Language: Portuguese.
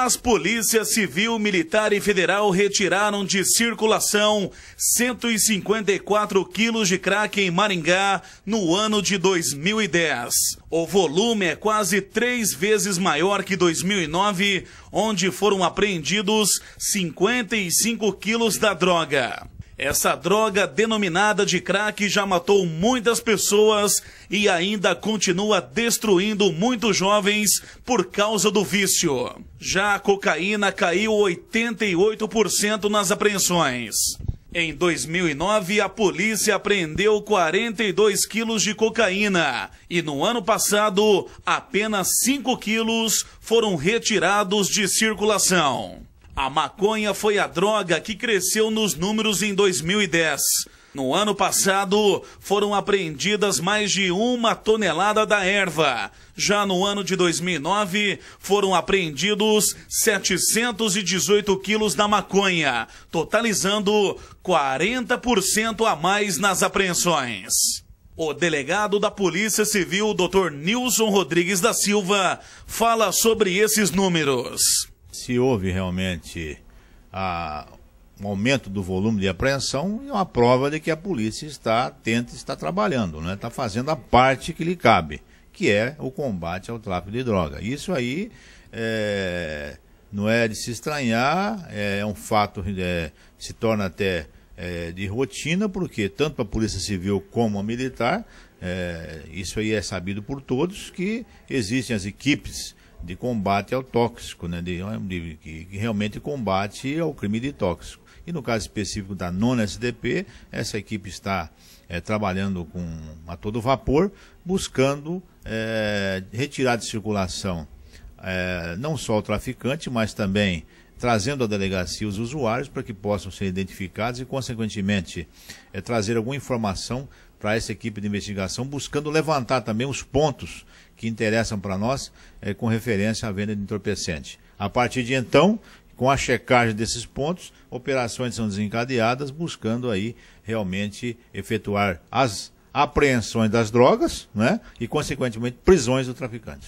As polícias civil, militar e federal retiraram de circulação 154 quilos de crack em Maringá no ano de 2010. O volume é quase três vezes maior que 2009, onde foram apreendidos 55 quilos da droga. Essa droga denominada de crack já matou muitas pessoas e ainda continua destruindo muitos jovens por causa do vício. Já a cocaína caiu 88% nas apreensões. Em 2009, a polícia apreendeu 42 quilos de cocaína e no ano passado, apenas 5 quilos foram retirados de circulação. A maconha foi a droga que cresceu nos números em 2010. No ano passado, foram apreendidas mais de uma tonelada da erva. Já no ano de 2009, foram apreendidos 718 quilos da maconha, totalizando 40% a mais nas apreensões. O delegado da Polícia Civil, Dr. Nilson Rodrigues da Silva, fala sobre esses números se houve realmente a, ah, um aumento do volume de apreensão é uma prova de que a polícia está atenta, está trabalhando, né? está fazendo a parte que lhe cabe, que é o combate ao tráfico de droga. Isso aí é, não é de se estranhar, é, um fato é, se torna até é, de rotina, porque tanto para a Polícia Civil como a Militar, é, isso aí é sabido por todos, que existem as equipes de combate ao tóxico, né? De, de, que realmente combate ao crime de tóxico. E no caso específico da nona SDP, essa equipe está é, trabalhando com, a todo vapor, buscando é, retirar de circulação é, não só o traficante, mas também trazendo à delegacia os usuários para que possam ser identificados e, consequentemente, é, trazer alguma informação para essa equipe de investigação, buscando levantar também os pontos que interessam para nós é, com referência à venda de entorpecente. A partir de então, com a checagem desses pontos, operações são desencadeadas, buscando aí realmente efetuar as apreensões das drogas né? e, consequentemente, prisões do traficante.